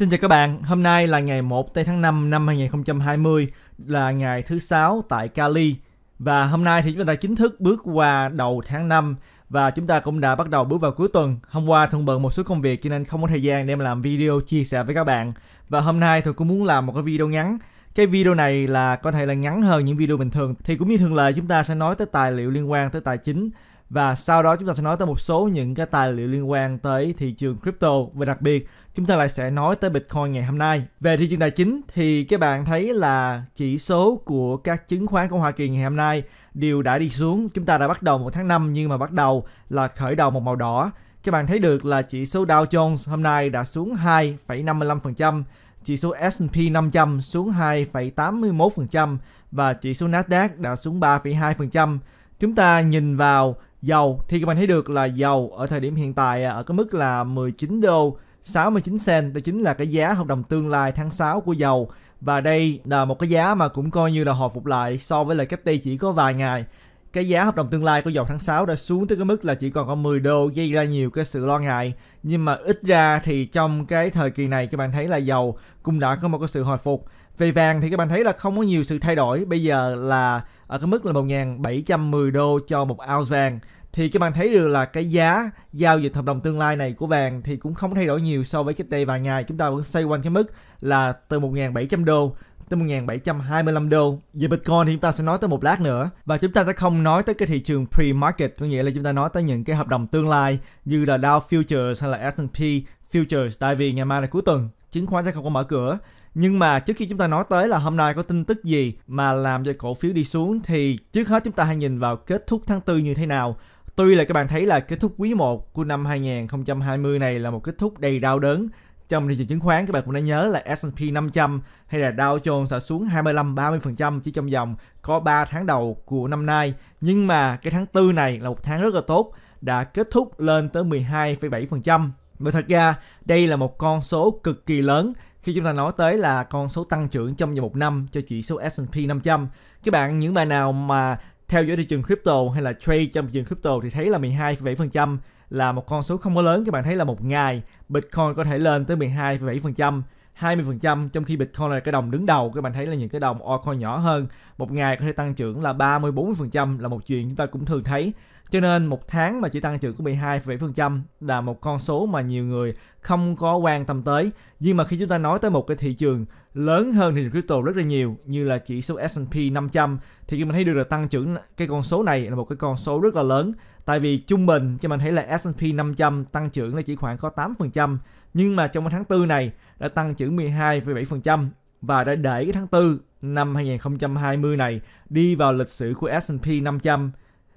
Xin chào các bạn, hôm nay là ngày 1 tây tháng 5 năm 2020 là ngày thứ sáu tại Cali và hôm nay thì chúng ta chính thức bước qua đầu tháng 5 và chúng ta cũng đã bắt đầu bước vào cuối tuần. Hôm qua Thuận bận một số công việc cho nên không có thời gian để làm video chia sẻ với các bạn. Và hôm nay tôi cũng muốn làm một cái video ngắn cái video này là có thể là ngắn hơn những video bình thường thì cũng như thường lệ chúng ta sẽ nói tới tài liệu liên quan tới tài chính và sau đó chúng ta sẽ nói tới một số những cái tài liệu liên quan tới thị trường crypto Và đặc biệt chúng ta lại sẽ nói tới Bitcoin ngày hôm nay Về thị trường tài chính thì các bạn thấy là chỉ số của các chứng khoán của Hoa Kỳ ngày hôm nay đều đã đi xuống Chúng ta đã bắt đầu một tháng 5 nhưng mà bắt đầu là khởi đầu một màu đỏ các bạn thấy được là chỉ số Dow Jones hôm nay đã xuống 2,55%, chỉ số S&P 500 xuống 2,81% và chỉ số Nasdaq đã xuống 3,2%. Chúng ta nhìn vào dầu thì các bạn thấy được là dầu ở thời điểm hiện tại à, ở cái mức là 19 đô 69 sen đó chính là cái giá hợp đồng tương lai tháng 6 của dầu và đây là một cái giá mà cũng coi như là hồi phục lại so với lại cách đây chỉ có vài ngày cái giá hợp đồng tương lai của dầu tháng 6 đã xuống tới cái mức là chỉ còn có 10 đô gây ra nhiều cái sự lo ngại nhưng mà ít ra thì trong cái thời kỳ này các bạn thấy là dầu cũng đã có một cái sự hồi phục về vàng thì các bạn thấy là không có nhiều sự thay đổi, bây giờ là ở cái mức là 1.710 đô cho một ounce vàng thì các bạn thấy được là cái giá giao dịch hợp đồng tương lai này của vàng thì cũng không thay đổi nhiều so với cái đây vài ngày chúng ta vẫn xoay quanh cái mức là từ 1.700 đô tới 1.725 đô. Về Bitcoin thì chúng ta sẽ nói tới một lát nữa. Và chúng ta sẽ không nói tới cái thị trường pre-market, có nghĩa là chúng ta nói tới những cái hợp đồng tương lai như là Dow Futures hay là S&P Futures tại vì ngày mai là cuối tuần, chứng khoán sẽ không có mở cửa. Nhưng mà trước khi chúng ta nói tới là hôm nay có tin tức gì mà làm cho cổ phiếu đi xuống thì trước hết chúng ta hãy nhìn vào kết thúc tháng 4 như thế nào. Tuy là các bạn thấy là kết thúc quý 1 của năm 2020 này là một kết thúc đầy đau đớn trong thị trường chứng khoán các bạn cũng đã nhớ là S&P 500 hay là Dow Jones đã xuống 25-30% chỉ trong vòng có 3 tháng đầu của năm nay. Nhưng mà cái tháng 4 này là một tháng rất là tốt, đã kết thúc lên tới 12,7%. Và thật ra đây là một con số cực kỳ lớn khi chúng ta nói tới là con số tăng trưởng trong vòng một năm cho chỉ số S&P 500. Các bạn những bạn nào mà theo dõi thị trường crypto hay là trade trong thị trường crypto thì thấy là 12,7% là một con số không có lớn các bạn thấy là một ngày Bitcoin có thể lên tới 12,7% 20% trong khi Bitcoin là cái đồng đứng đầu các bạn thấy là những cái đồng altcoin nhỏ hơn một ngày có thể tăng trưởng là 30 40% là một chuyện chúng ta cũng thường thấy cho nên một tháng mà chỉ tăng trưởng có 12,7% là một con số mà nhiều người không có quan tâm tới. Nhưng mà khi chúng ta nói tới một cái thị trường lớn hơn thị trường crypto rất là nhiều như là chỉ số S&P 500 thì mình thấy được là tăng trưởng cái con số này là một cái con số rất là lớn. Tại vì trung bình cho mình thấy là S&P 500 tăng trưởng là chỉ khoảng có 8% nhưng mà trong tháng 4 này đã tăng trưởng 12,7% và đã để cái tháng 4 năm 2020 này đi vào lịch sử của S&P 500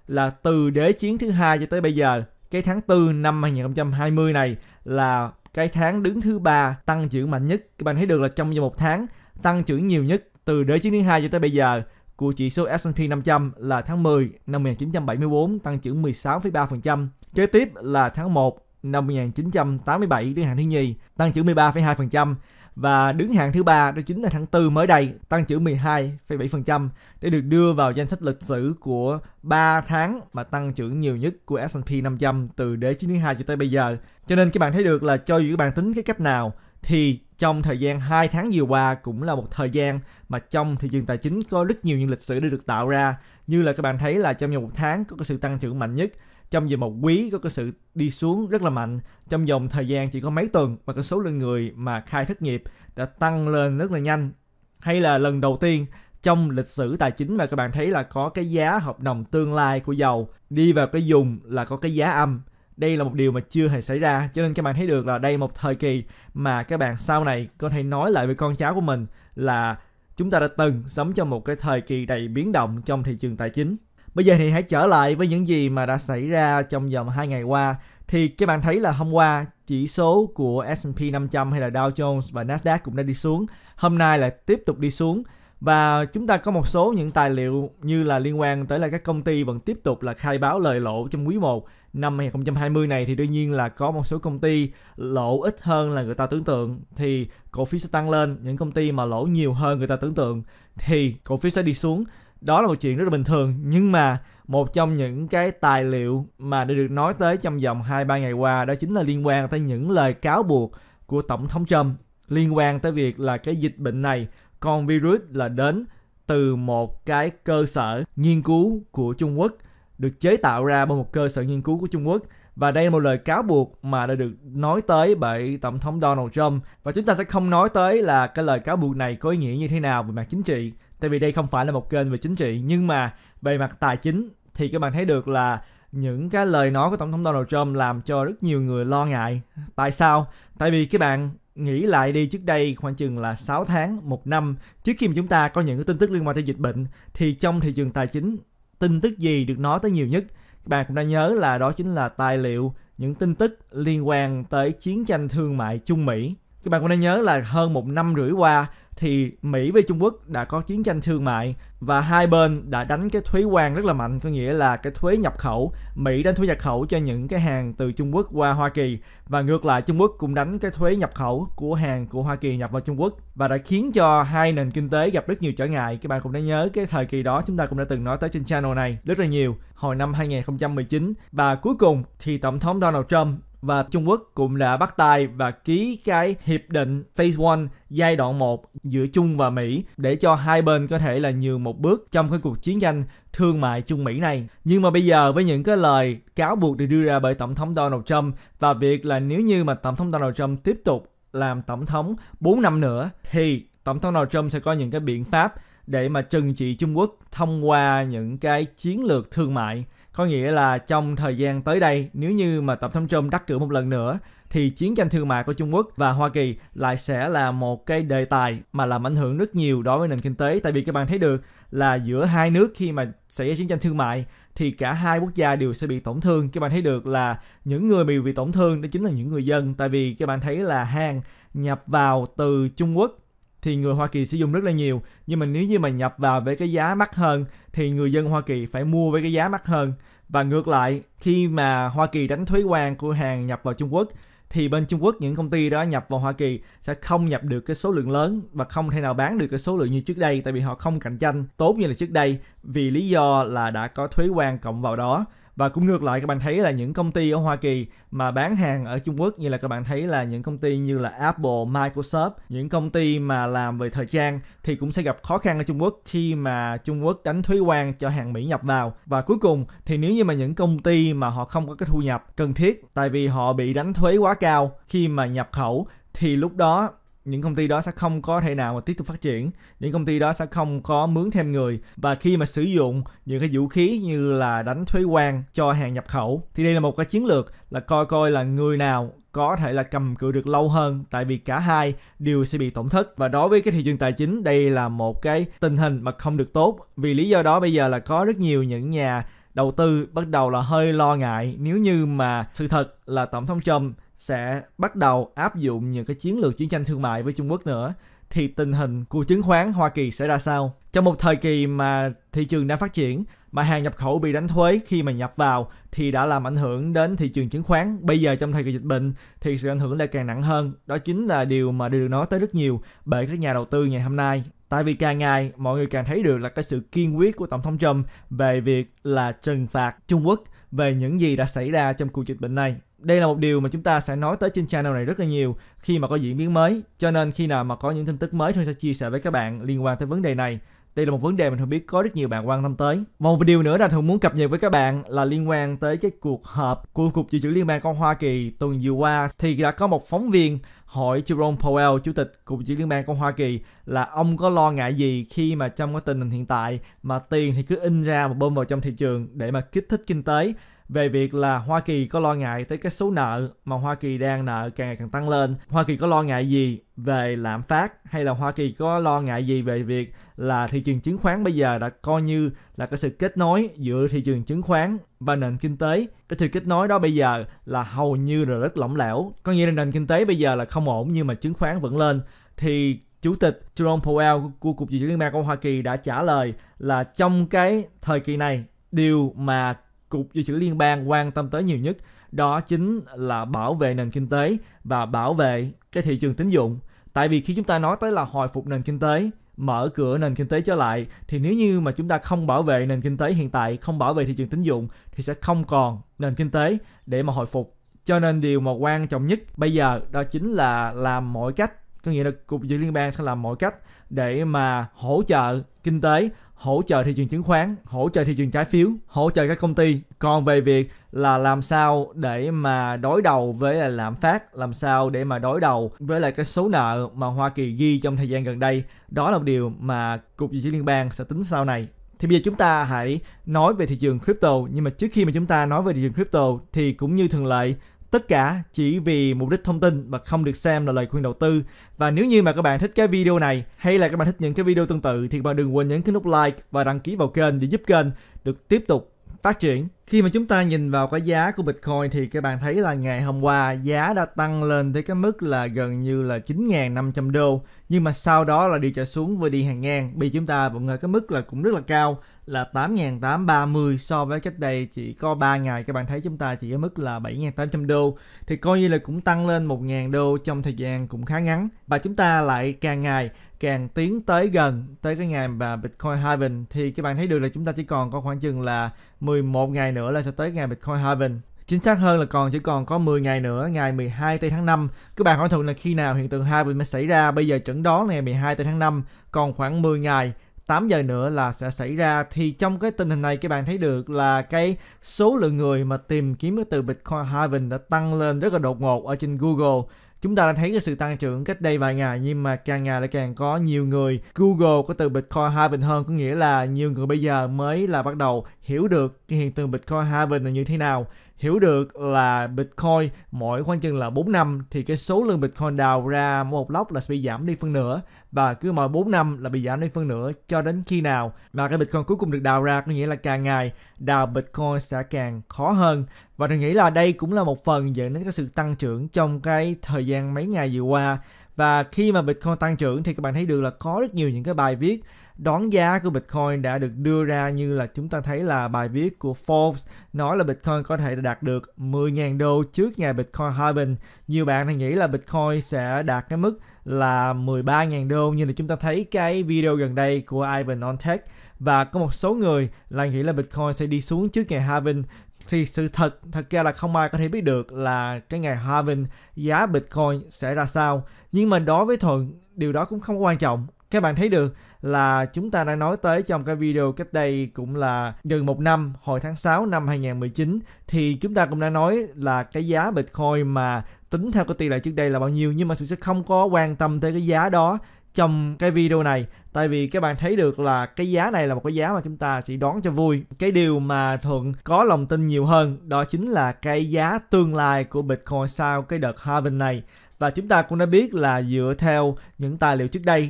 là từ đế chiến thứ hai cho tới bây giờ cái tháng 4 năm 2020 này là cái tháng đứng thứ ba tăng trưởng mạnh nhất các bạn thấy được là trong vòng một tháng tăng trưởng nhiều nhất từ đế chiến thứ hai cho tới bây giờ của chỉ số S&P 500 là tháng 10 năm 1974 tăng trưởng 16,3%. Kế tiếp là tháng 1 năm 1987 đứng hạng thứ nhì tăng trưởng 13,2% và đứng hạng thứ ba đó chính là tháng 4 mới đây, tăng trưởng 12,7% để được đưa vào danh sách lịch sử của 3 tháng mà tăng trưởng nhiều nhất của S&P 500 từ đế chiến thứ hai cho tới bây giờ. Cho nên các bạn thấy được là cho dù các bạn tính cái cách nào thì trong thời gian 2 tháng vừa qua cũng là một thời gian mà trong thị trường tài chính có rất nhiều những lịch sử đã được tạo ra như là các bạn thấy là trong vòng một tháng có cái sự tăng trưởng mạnh nhất trong vòng một quý có cái sự đi xuống rất là mạnh trong vòng thời gian chỉ có mấy tuần và cái số lượng người mà khai thất nghiệp đã tăng lên rất là nhanh hay là lần đầu tiên trong lịch sử tài chính mà các bạn thấy là có cái giá hợp đồng tương lai của dầu đi vào cái dùng là có cái giá âm đây là một điều mà chưa hề xảy ra cho nên các bạn thấy được là đây một thời kỳ mà các bạn sau này có thể nói lại với con cháu của mình là chúng ta đã từng sống trong một cái thời kỳ đầy biến động trong thị trường tài chính Bây giờ thì hãy trở lại với những gì mà đã xảy ra trong vòng 2 ngày qua. Thì các bạn thấy là hôm qua chỉ số của S&P 500 hay là Dow Jones và Nasdaq cũng đã đi xuống. Hôm nay là tiếp tục đi xuống. Và chúng ta có một số những tài liệu như là liên quan tới là các công ty vẫn tiếp tục là khai báo lời lộ trong quý 1 năm 2020 này thì đương nhiên là có một số công ty lỗ ít hơn là người ta tưởng tượng thì cổ phiếu sẽ tăng lên, những công ty mà lỗ nhiều hơn người ta tưởng tượng thì cổ phiếu sẽ đi xuống đó là một chuyện rất là bình thường nhưng mà một trong những cái tài liệu mà đã được nói tới trong vòng 2-3 ngày qua đó chính là liên quan tới những lời cáo buộc của Tổng thống Trump liên quan tới việc là cái dịch bệnh này con virus là đến từ một cái cơ sở nghiên cứu của Trung Quốc được chế tạo ra bởi một cơ sở nghiên cứu của Trung Quốc và đây là một lời cáo buộc mà đã được nói tới bởi Tổng thống Donald Trump và chúng ta sẽ không nói tới là cái lời cáo buộc này có ý nghĩa như thế nào về mặt chính trị tại vì đây không phải là một kênh về chính trị nhưng mà về mặt tài chính thì các bạn thấy được là những cái lời nói của tổng thống Donald Trump làm cho rất nhiều người lo ngại. Tại sao? Tại vì các bạn nghĩ lại đi trước đây khoảng chừng là 6 tháng, một năm trước khi mà chúng ta có những cái tin tức liên quan tới dịch bệnh thì trong thị trường tài chính tin tức gì được nói tới nhiều nhất? Các bạn cũng đã nhớ là đó chính là tài liệu những tin tức liên quan tới chiến tranh thương mại Trung Mỹ. Các bạn cũng đã nhớ là hơn một năm rưỡi qua thì Mỹ với Trung Quốc đã có chiến tranh thương mại và hai bên đã đánh cái thuế quan rất là mạnh có nghĩa là cái thuế nhập khẩu Mỹ đánh thuế nhập khẩu cho những cái hàng từ Trung Quốc qua Hoa Kỳ và ngược lại Trung Quốc cũng đánh cái thuế nhập khẩu của hàng của Hoa Kỳ nhập vào Trung Quốc và đã khiến cho hai nền kinh tế gặp rất nhiều trở ngại các bạn cũng đã nhớ cái thời kỳ đó chúng ta cũng đã từng nói tới trên channel này rất là nhiều hồi năm 2019 và cuối cùng thì tổng thống Donald Trump và Trung Quốc cũng đã bắt tay và ký cái hiệp định Phase 1 giai đoạn 1 giữa Trung và Mỹ để cho hai bên có thể là nhường một bước trong cái cuộc chiến tranh thương mại Trung Mỹ này. Nhưng mà bây giờ với những cái lời cáo buộc được đưa ra bởi Tổng thống Donald Trump và việc là nếu như mà Tổng thống Donald Trump tiếp tục làm Tổng thống 4 năm nữa thì Tổng thống Donald Trump sẽ có những cái biện pháp để mà trừng trị Trung Quốc thông qua những cái chiến lược thương mại có nghĩa là trong thời gian tới đây, nếu như mà Tổng thống Trump đắc cử một lần nữa, thì chiến tranh thương mại của Trung Quốc và Hoa Kỳ lại sẽ là một cái đề tài mà làm ảnh hưởng rất nhiều đối với nền kinh tế. Tại vì các bạn thấy được là giữa hai nước khi mà xảy ra chiến tranh thương mại thì cả hai quốc gia đều sẽ bị tổn thương. Các bạn thấy được là những người bị bị tổn thương đó chính là những người dân. Tại vì các bạn thấy là hàng nhập vào từ Trung Quốc thì người Hoa Kỳ sử dụng rất là nhiều nhưng mà nếu như mà nhập vào với cái giá mắc hơn thì người dân Hoa Kỳ phải mua với cái giá mắc hơn và ngược lại khi mà Hoa Kỳ đánh thuế quan của hàng nhập vào Trung Quốc thì bên Trung Quốc những công ty đó nhập vào Hoa Kỳ sẽ không nhập được cái số lượng lớn và không thể nào bán được cái số lượng như trước đây tại vì họ không cạnh tranh tốt như là trước đây vì lý do là đã có thuế quan cộng vào đó và cũng ngược lại các bạn thấy là những công ty ở Hoa Kỳ mà bán hàng ở Trung Quốc như là các bạn thấy là những công ty như là Apple, Microsoft, những công ty mà làm về thời trang thì cũng sẽ gặp khó khăn ở Trung Quốc khi mà Trung Quốc đánh thuế quan cho hàng Mỹ nhập vào. Và cuối cùng thì nếu như mà những công ty mà họ không có cái thu nhập cần thiết tại vì họ bị đánh thuế quá cao khi mà nhập khẩu thì lúc đó những công ty đó sẽ không có thể nào mà tiếp tục phát triển những công ty đó sẽ không có mướn thêm người và khi mà sử dụng những cái vũ khí như là đánh thuế quan cho hàng nhập khẩu thì đây là một cái chiến lược là coi coi là người nào có thể là cầm cự được lâu hơn tại vì cả hai đều sẽ bị tổn thất và đối với cái thị trường tài chính đây là một cái tình hình mà không được tốt vì lý do đó bây giờ là có rất nhiều những nhà đầu tư bắt đầu là hơi lo ngại nếu như mà sự thật là tổng thống Trump sẽ bắt đầu áp dụng những cái chiến lược chiến tranh thương mại với Trung Quốc nữa thì tình hình của chứng khoán Hoa Kỳ sẽ ra sao? Trong một thời kỳ mà thị trường đang phát triển mà hàng nhập khẩu bị đánh thuế khi mà nhập vào thì đã làm ảnh hưởng đến thị trường chứng khoán. Bây giờ trong thời kỳ dịch bệnh thì sự ảnh hưởng lại càng nặng hơn. Đó chính là điều mà được nói tới rất nhiều bởi các nhà đầu tư ngày hôm nay. Tại vì càng ngày mọi người càng thấy được là cái sự kiên quyết của Tổng thống Trump về việc là trừng phạt Trung Quốc về những gì đã xảy ra trong cuộc dịch bệnh này đây là một điều mà chúng ta sẽ nói tới trên channel này rất là nhiều khi mà có diễn biến mới cho nên khi nào mà có những tin tức mới thì sẽ chia sẻ với các bạn liên quan tới vấn đề này đây là một vấn đề mình thường biết có rất nhiều bạn quan tâm tới và một điều nữa là thường muốn cập nhật với các bạn là liên quan tới cái cuộc họp của cục dự trữ liên bang con hoa kỳ tuần vừa qua thì đã có một phóng viên hỏi Jerome Powell, chủ tịch cục dự trữ liên bang của Hoa Kỳ là ông có lo ngại gì khi mà trong cái tình hình hiện tại mà tiền thì cứ in ra mà bơm vào trong thị trường để mà kích thích kinh tế về việc là Hoa Kỳ có lo ngại tới cái số nợ mà Hoa Kỳ đang nợ càng ngày càng tăng lên. Hoa Kỳ có lo ngại gì về lạm phát hay là Hoa Kỳ có lo ngại gì về việc là thị trường chứng khoán bây giờ đã coi như là cái sự kết nối giữa thị trường chứng khoán và nền kinh tế. Cái sự kết nối đó bây giờ là hầu như là rất lỏng lẻo. Có nghĩa là nền kinh tế bây giờ là không ổn nhưng mà chứng khoán vẫn lên. Thì Chủ tịch Jerome Powell của Cục Dự trữ Liên bang của Hoa Kỳ đã trả lời là trong cái thời kỳ này điều mà Cục Dự trữ Liên bang quan tâm tới nhiều nhất đó chính là bảo vệ nền kinh tế và bảo vệ cái thị trường tín dụng. Tại vì khi chúng ta nói tới là hồi phục nền kinh tế, mở cửa nền kinh tế trở lại thì nếu như mà chúng ta không bảo vệ nền kinh tế hiện tại, không bảo vệ thị trường tín dụng thì sẽ không còn nền kinh tế để mà hồi phục. Cho nên điều mà quan trọng nhất bây giờ đó chính là làm mọi cách có nghĩa là cục dự liên bang sẽ làm mọi cách để mà hỗ trợ kinh tế hỗ trợ thị trường chứng khoán, hỗ trợ thị trường trái phiếu, hỗ trợ các công ty. Còn về việc là làm sao để mà đối đầu với là lạm phát, làm sao để mà đối đầu với lại cái số nợ mà Hoa Kỳ ghi trong thời gian gần đây, đó là một điều mà cục dự trữ liên bang sẽ tính sau này. Thì bây giờ chúng ta hãy nói về thị trường crypto, nhưng mà trước khi mà chúng ta nói về thị trường crypto thì cũng như thường lệ Tất cả chỉ vì mục đích thông tin và không được xem là lời khuyên đầu tư. Và nếu như mà các bạn thích cái video này hay là các bạn thích những cái video tương tự thì các bạn đừng quên nhấn cái nút like và đăng ký vào kênh để giúp kênh được tiếp tục phát triển khi mà chúng ta nhìn vào cái giá của Bitcoin thì các bạn thấy là ngày hôm qua giá đã tăng lên tới cái mức là gần như là 9.500 đô nhưng mà sau đó là đi trở xuống và đi hàng ngang vì chúng ta vẫn ở cái mức là cũng rất là cao là 8.830 so với cách đây chỉ có 3 ngày các bạn thấy chúng ta chỉ ở mức là 7.800 đô thì coi như là cũng tăng lên 1.000 đô trong thời gian cũng khá ngắn và chúng ta lại càng ngày càng tiến tới gần tới cái ngày mà Bitcoin halving thì các bạn thấy được là chúng ta chỉ còn có khoảng chừng là 11 ngày nữa là sẽ tới ngày Bitcoin halving Chính xác hơn là còn chỉ còn có 10 ngày nữa, ngày 12 tây tháng 5. Các bạn hỏi thường là khi nào hiện tượng halving mới xảy ra, bây giờ chẩn đoán ngày 12 tây tháng 5, còn khoảng 10 ngày 8 giờ nữa là sẽ xảy ra thì trong cái tình hình này các bạn thấy được là cái số lượng người mà tìm kiếm cái từ Bitcoin halving đã tăng lên rất là đột ngột ở trên Google chúng ta đã thấy cái sự tăng trưởng cách đây vài ngày nhưng mà càng ngày lại càng có nhiều người Google có từ Bitcoin halving hơn có nghĩa là nhiều người bây giờ mới là bắt đầu hiểu được cái hiện tượng Bitcoin halving là như thế nào hiểu được là Bitcoin mỗi khoảng chừng là 4 năm thì cái số lượng Bitcoin đào ra một lốc là sẽ bị giảm đi phân nửa và cứ mỗi 4 năm là bị giảm đi phân nửa cho đến khi nào mà cái Bitcoin cuối cùng được đào ra có nghĩa là càng ngày đào Bitcoin sẽ càng khó hơn và tôi nghĩ là đây cũng là một phần dẫn đến cái sự tăng trưởng trong cái thời gian mấy ngày vừa qua và khi mà Bitcoin tăng trưởng thì các bạn thấy được là có rất nhiều những cái bài viết đoán giá của Bitcoin đã được đưa ra như là chúng ta thấy là bài viết của Forbes nói là Bitcoin có thể đạt được 10.000 đô trước ngày Bitcoin halving. Nhiều bạn thì nghĩ là Bitcoin sẽ đạt cái mức là 13.000 đô như là chúng ta thấy cái video gần đây của Ivan on Tech và có một số người là nghĩ là Bitcoin sẽ đi xuống trước ngày halving thì sự thật thật ra là không ai có thể biết được là cái ngày halving giá Bitcoin sẽ ra sao. Nhưng mà đối với Thuận, điều đó cũng không quan trọng. Các bạn thấy được là chúng ta đã nói tới trong cái video cách đây cũng là gần một năm, hồi tháng 6 năm 2019 thì chúng ta cũng đã nói là cái giá Bitcoin mà tính theo cái tỷ lệ trước đây là bao nhiêu nhưng mà thực sẽ không có quan tâm tới cái giá đó trong cái video này tại vì các bạn thấy được là cái giá này là một cái giá mà chúng ta chỉ đón cho vui cái điều mà thuận có lòng tin nhiều hơn đó chính là cái giá tương lai của bitcoin sau cái đợt halving này và chúng ta cũng đã biết là dựa theo những tài liệu trước đây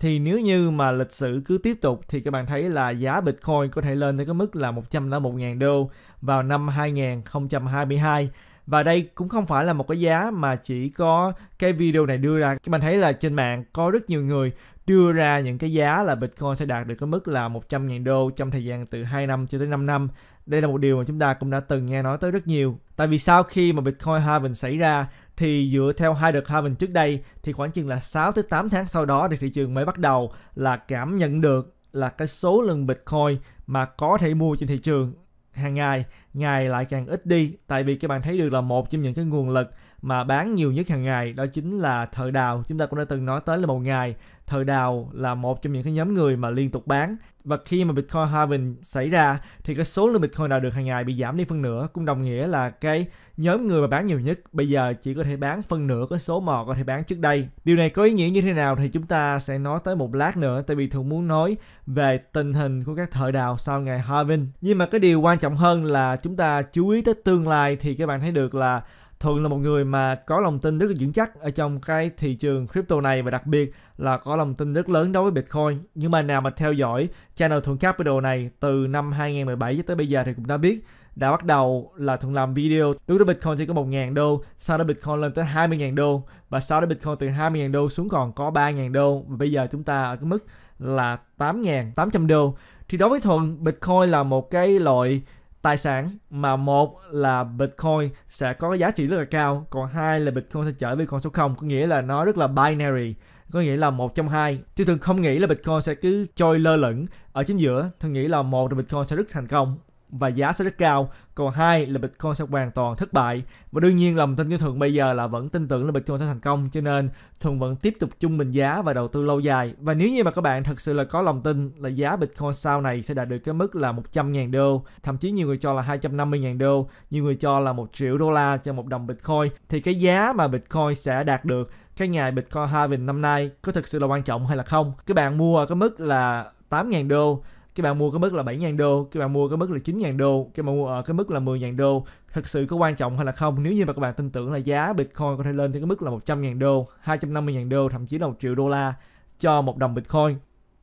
thì nếu như mà lịch sử cứ tiếp tục thì các bạn thấy là giá Bitcoin có thể lên tới cái mức là 101.000 đô vào năm 2022 và đây cũng không phải là một cái giá mà chỉ có cái video này đưa ra mình thấy là trên mạng có rất nhiều người đưa ra những cái giá là Bitcoin sẽ đạt được cái mức là 100.000 đô trong thời gian từ 2 năm cho tới 5 năm. Đây là một điều mà chúng ta cũng đã từng nghe nói tới rất nhiều. Tại vì sau khi mà Bitcoin halving xảy ra thì dựa theo hai đợt halving trước đây thì khoảng chừng là 6 tới 8 tháng sau đó thì thị trường mới bắt đầu là cảm nhận được là cái số lượng Bitcoin mà có thể mua trên thị trường hàng ngày ngày lại càng ít đi tại vì các bạn thấy được là một trong những cái nguồn lực mà bán nhiều nhất hàng ngày đó chính là thợ đào chúng ta cũng đã từng nói tới là một ngày thời đào là một trong những cái nhóm người mà liên tục bán và khi mà Bitcoin halving xảy ra thì cái số lượng Bitcoin đào được hàng ngày bị giảm đi phân nửa cũng đồng nghĩa là cái nhóm người mà bán nhiều nhất bây giờ chỉ có thể bán phân nửa cái số mà có thể bán trước đây. Điều này có ý nghĩa như thế nào thì chúng ta sẽ nói tới một lát nữa tại vì thường muốn nói về tình hình của các thợ đào sau ngày halving. Nhưng mà cái điều quan trọng hơn là chúng ta chú ý tới tương lai thì các bạn thấy được là thường là một người mà có lòng tin rất là vững chắc ở trong cái thị trường crypto này và đặc biệt là có lòng tin rất lớn đối với Bitcoin. Nhưng mà nào mà theo dõi channel Thuận Capital này từ năm 2017 cho tới bây giờ thì cũng đã biết đã bắt đầu là Thuận làm video lúc đó Bitcoin chỉ có 1.000 đô sau đó Bitcoin lên tới 20.000 đô và sau đó Bitcoin từ 20.000 đô xuống còn có 3.000 đô và bây giờ chúng ta ở cái mức là 8.800 đô thì đối với Thuận Bitcoin là một cái loại tài sản mà một là Bitcoin sẽ có giá trị rất là cao còn hai là Bitcoin sẽ trở về con số 0 có nghĩa là nó rất là binary có nghĩa là một trong hai chứ thường không nghĩ là Bitcoin sẽ cứ trôi lơ lửng ở chính giữa thường nghĩ là một là Bitcoin sẽ rất thành công và giá sẽ rất cao. Còn hai là Bitcoin sẽ hoàn toàn thất bại. Và đương nhiên lòng tin của Thuận bây giờ là vẫn tin tưởng là Bitcoin sẽ thành công cho nên Thuận vẫn tiếp tục trung bình giá và đầu tư lâu dài. Và nếu như mà các bạn thật sự là có lòng tin là giá Bitcoin sau này sẽ đạt được cái mức là 100.000 đô, thậm chí nhiều người cho là 250.000 đô, nhiều người cho là 1 triệu đô la cho một đồng Bitcoin thì cái giá mà Bitcoin sẽ đạt được cái ngày Bitcoin halving năm nay có thực sự là quan trọng hay là không. Các bạn mua ở cái mức là 8.000 đô các bạn mua cái mức là 7.000 đô các bạn mua cái mức là 9.000 đô các bạn mua ở ờ, cái mức là 10.000 đô thật sự có quan trọng hay là không nếu như mà các bạn tin tưởng là giá Bitcoin có thể lên tới cái mức là 100.000 đô 250.000 đô thậm chí là một triệu đô la cho một đồng Bitcoin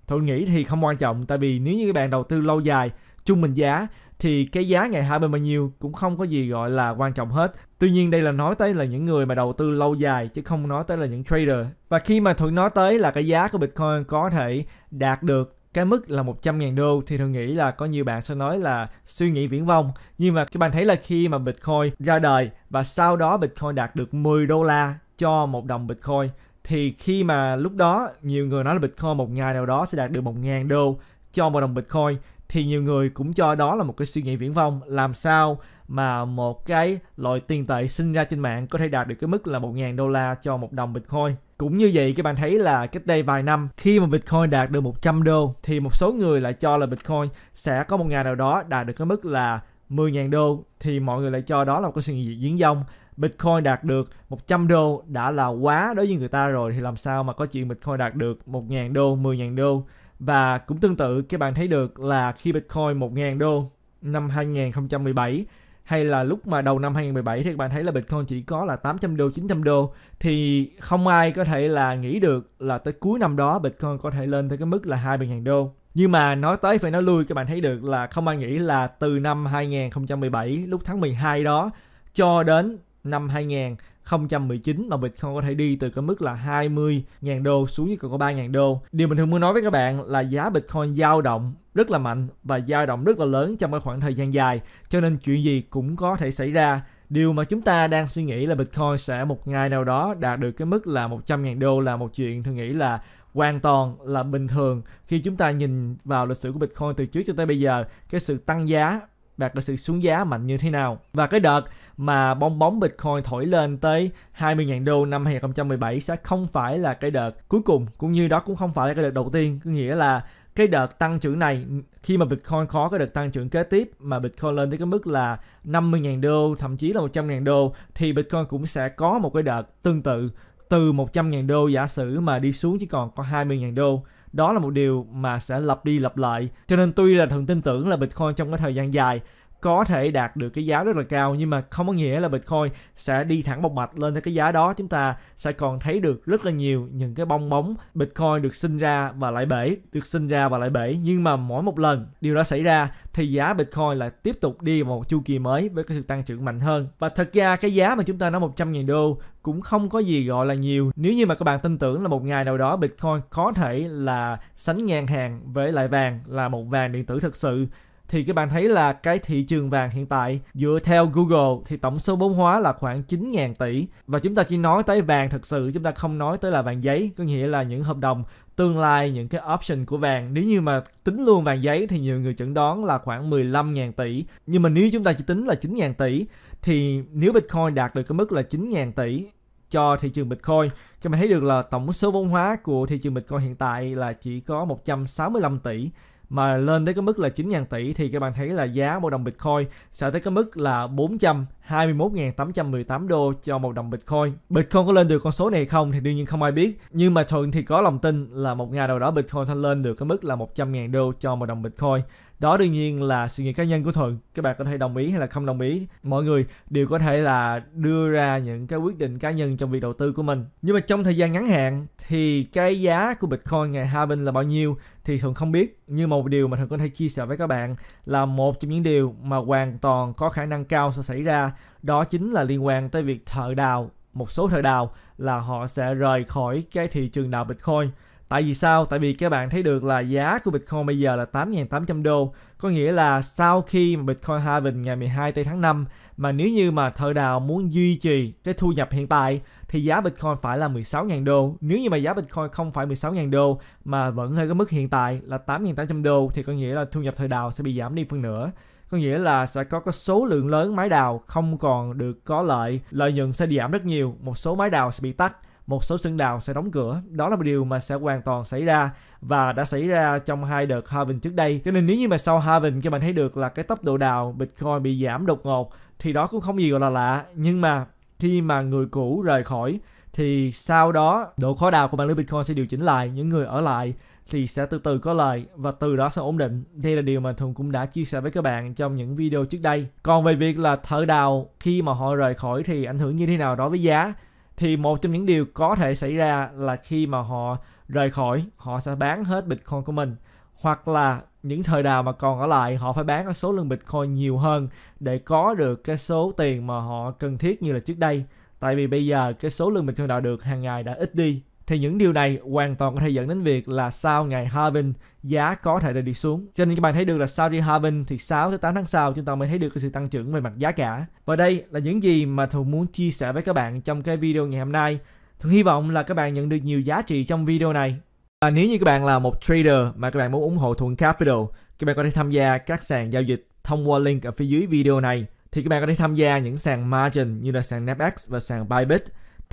Tôi nghĩ thì không quan trọng tại vì nếu như các bạn đầu tư lâu dài trung bình giá thì cái giá ngày hai bên bao nhiêu cũng không có gì gọi là quan trọng hết. Tuy nhiên đây là nói tới là những người mà đầu tư lâu dài chứ không nói tới là những trader. Và khi mà Thuận nói tới là cái giá của Bitcoin có thể đạt được cái mức là 100.000 đô thì thường nghĩ là có nhiều bạn sẽ nói là suy nghĩ viễn vông nhưng mà các bạn thấy là khi mà Bitcoin ra đời và sau đó Bitcoin đạt được 10 đô la cho một đồng Bitcoin thì khi mà lúc đó nhiều người nói là Bitcoin một ngày nào đó sẽ đạt được 1.000 đô cho một đồng Bitcoin thì nhiều người cũng cho đó là một cái suy nghĩ viễn vông làm sao mà một cái loại tiền tệ sinh ra trên mạng có thể đạt được cái mức là 1.000 đô la cho một đồng Bitcoin cũng như vậy các bạn thấy là cách đây vài năm khi mà Bitcoin đạt được 100 đô thì một số người lại cho là Bitcoin sẽ có một ngày nào đó đạt được cái mức là 10.000 đô thì mọi người lại cho đó là một cái sự diễn dông Bitcoin đạt được 100 đô đã là quá đối với người ta rồi thì làm sao mà có chuyện Bitcoin đạt được 1.000 đô, 10.000 đô và cũng tương tự các bạn thấy được là khi Bitcoin 1.000 đô năm 2017 hay là lúc mà đầu năm 2017 thì các bạn thấy là Bitcoin chỉ có là 800 đô, 900 đô thì không ai có thể là nghĩ được là tới cuối năm đó Bitcoin có thể lên tới cái mức là 20.000 đô. Nhưng mà nói tới phải nói lui các bạn thấy được là không ai nghĩ là từ năm 2017 lúc tháng 12 đó cho đến năm 2000 019 mà Bitcoin có thể đi từ cái mức là 20.000 đô xuống như còn có 3.000 đô. Điều mình thường muốn nói với các bạn là giá Bitcoin dao động rất là mạnh và dao động rất là lớn trong cái khoảng thời gian dài, cho nên chuyện gì cũng có thể xảy ra. Điều mà chúng ta đang suy nghĩ là Bitcoin sẽ một ngày nào đó đạt được cái mức là 100.000 đô là một chuyện thường nghĩ là hoàn toàn là bình thường khi chúng ta nhìn vào lịch sử của Bitcoin từ trước cho tới bây giờ cái sự tăng giá và được sự xuống giá mạnh như thế nào. Và cái đợt mà bong bóng Bitcoin thổi lên tới 20.000 đô năm 2017 sẽ không phải là cái đợt cuối cùng cũng như đó cũng không phải là cái đợt đầu tiên, có nghĩa là cái đợt tăng trưởng này khi mà Bitcoin khó cái đợt tăng trưởng kế tiếp mà Bitcoin lên tới cái mức là 50.000 đô thậm chí là 100.000 đô thì Bitcoin cũng sẽ có một cái đợt tương tự từ 100.000 đô giả sử mà đi xuống chỉ còn có 20.000 đô đó là một điều mà sẽ lặp đi lặp lại cho nên tuy là thường tin tưởng là bitcoin trong cái thời gian dài có thể đạt được cái giá rất là cao nhưng mà không có nghĩa là Bitcoin sẽ đi thẳng bọc mạch lên tới cái giá đó chúng ta sẽ còn thấy được rất là nhiều những cái bong bóng Bitcoin được sinh ra và lại bể được sinh ra và lại bể nhưng mà mỗi một lần điều đó xảy ra thì giá Bitcoin lại tiếp tục đi vào một chu kỳ mới với cái sự tăng trưởng mạnh hơn và thật ra cái giá mà chúng ta nói 100.000 đô cũng không có gì gọi là nhiều nếu như mà các bạn tin tưởng là một ngày nào đó Bitcoin có thể là sánh ngang hàng với lại vàng là một vàng điện tử thực sự thì các bạn thấy là cái thị trường vàng hiện tại dựa theo Google thì tổng số vốn hóa là khoảng 9.000 tỷ và chúng ta chỉ nói tới vàng thực sự chúng ta không nói tới là vàng giấy có nghĩa là những hợp đồng tương lai những cái option của vàng nếu như mà tính luôn vàng giấy thì nhiều người chẩn đoán là khoảng 15.000 tỷ nhưng mà nếu chúng ta chỉ tính là 9.000 tỷ thì nếu Bitcoin đạt được cái mức là 9.000 tỷ cho thị trường Bitcoin. Các bạn thấy được là tổng số vốn hóa của thị trường Bitcoin hiện tại là chỉ có 165 tỷ mà lên tới cái mức là 9.000 tỷ thì các bạn thấy là giá một đồng Bitcoin sẽ tới cái mức là 421.818 đô cho một đồng Bitcoin. Bitcoin có lên được con số này không thì đương nhiên không ai biết. Nhưng mà Thuận thì có lòng tin là một ngày nào đó Bitcoin sẽ lên được cái mức là 100.000 đô cho một đồng Bitcoin đó đương nhiên là sự nghĩ cá nhân của thuận các bạn có thể đồng ý hay là không đồng ý mọi người đều có thể là đưa ra những cái quyết định cá nhân trong việc đầu tư của mình nhưng mà trong thời gian ngắn hạn thì cái giá của bitcoin ngày halving là bao nhiêu thì thuận không biết nhưng một điều mà thuận có thể chia sẻ với các bạn là một trong những điều mà hoàn toàn có khả năng cao sẽ xảy ra đó chính là liên quan tới việc thợ đào một số thợ đào là họ sẽ rời khỏi cái thị trường đào bitcoin Tại vì sao? Tại vì các bạn thấy được là giá của Bitcoin bây giờ là 8.800 đô. Có nghĩa là sau khi Bitcoin halving ngày 12 tây tháng 5 mà nếu như mà thợ đào muốn duy trì cái thu nhập hiện tại thì giá Bitcoin phải là 16.000 đô. Nếu như mà giá Bitcoin không phải 16.000 đô mà vẫn hơi cái mức hiện tại là 8.800 đô thì có nghĩa là thu nhập thợ đào sẽ bị giảm đi phân nửa có nghĩa là sẽ có cái số lượng lớn máy đào không còn được có lợi lợi nhuận sẽ giảm rất nhiều một số máy đào sẽ bị tắt một số sân đào sẽ đóng cửa. Đó là một điều mà sẽ hoàn toàn xảy ra và đã xảy ra trong hai đợt halving trước đây. Cho nên nếu như mà sau halving các bạn thấy được là cái tốc độ đào Bitcoin bị giảm đột ngột thì đó cũng không gì gọi là lạ. Nhưng mà khi mà người cũ rời khỏi thì sau đó độ khó đào của mạng lưới Bitcoin sẽ điều chỉnh lại. Những người ở lại thì sẽ từ từ có lời và từ đó sẽ ổn định. Đây là điều mà Thuần cũng đã chia sẻ với các bạn trong những video trước đây. Còn về việc là thợ đào khi mà họ rời khỏi thì ảnh hưởng như thế nào đối với giá thì một trong những điều có thể xảy ra là khi mà họ rời khỏi họ sẽ bán hết bitcoin của mình hoặc là những thời đào mà còn ở lại họ phải bán cái số lượng bitcoin nhiều hơn để có được cái số tiền mà họ cần thiết như là trước đây tại vì bây giờ cái số lượng bitcoin đào được hàng ngày đã ít đi thì những điều này hoàn toàn có thể dẫn đến việc là sau ngày halving giá có thể đã đi xuống. Cho nên các bạn thấy được là sau đi halving thì 6 tới 8 tháng sau chúng ta mới thấy được cái sự tăng trưởng về mặt giá cả. Và đây là những gì mà Thù muốn chia sẻ với các bạn trong cái video ngày hôm nay. Thường hy vọng là các bạn nhận được nhiều giá trị trong video này. Và nếu như các bạn là một trader mà các bạn muốn ủng hộ Thuận Capital, các bạn có thể tham gia các sàn giao dịch thông qua link ở phía dưới video này. Thì các bạn có thể tham gia những sàn margin như là sàn Napex và sàn Bybit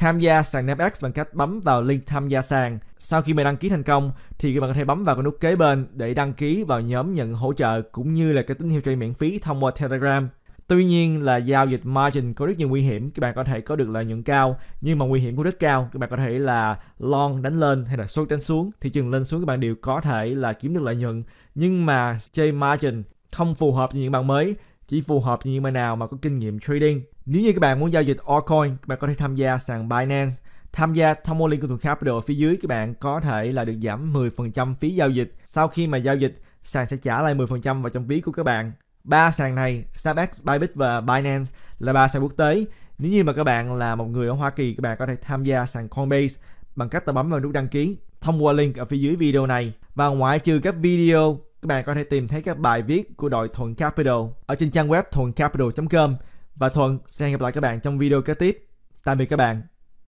tham gia sàn Namex bằng cách bấm vào link tham gia sàn. Sau khi bạn đăng ký thành công thì các bạn có thể bấm vào cái nút kế bên để đăng ký vào nhóm nhận hỗ trợ cũng như là cái tín hiệu chơi miễn phí thông qua Telegram. Tuy nhiên là giao dịch margin có rất nhiều nguy hiểm, các bạn có thể có được lợi nhuận cao, nhưng mà nguy hiểm cũng rất cao, các bạn có thể là long đánh lên hay là short đánh xuống, thị trường lên xuống các bạn đều có thể là kiếm được lợi nhuận, nhưng mà chơi margin không phù hợp với những bạn mới chỉ phù hợp như những nào mà có kinh nghiệm trading. Nếu như các bạn muốn giao dịch altcoin, các bạn có thể tham gia sàn Binance. Tham gia thông qua link của Thuận Capital phía dưới các bạn có thể là được giảm 10% phí giao dịch. Sau khi mà giao dịch, sàn sẽ trả lại 10% vào trong ví của các bạn. Ba sàn này, Starbucks, Bybit và Binance là ba sàn quốc tế. Nếu như mà các bạn là một người ở Hoa Kỳ, các bạn có thể tham gia sàn Coinbase bằng cách ta bấm vào nút đăng ký thông qua link ở phía dưới video này. Và ngoại trừ các video các bạn có thể tìm thấy các bài viết của đội Thuận Capital ở trên trang web thuầncapital.com và Thuận sẽ hẹn gặp lại các bạn trong video kế tiếp. Tạm biệt các bạn.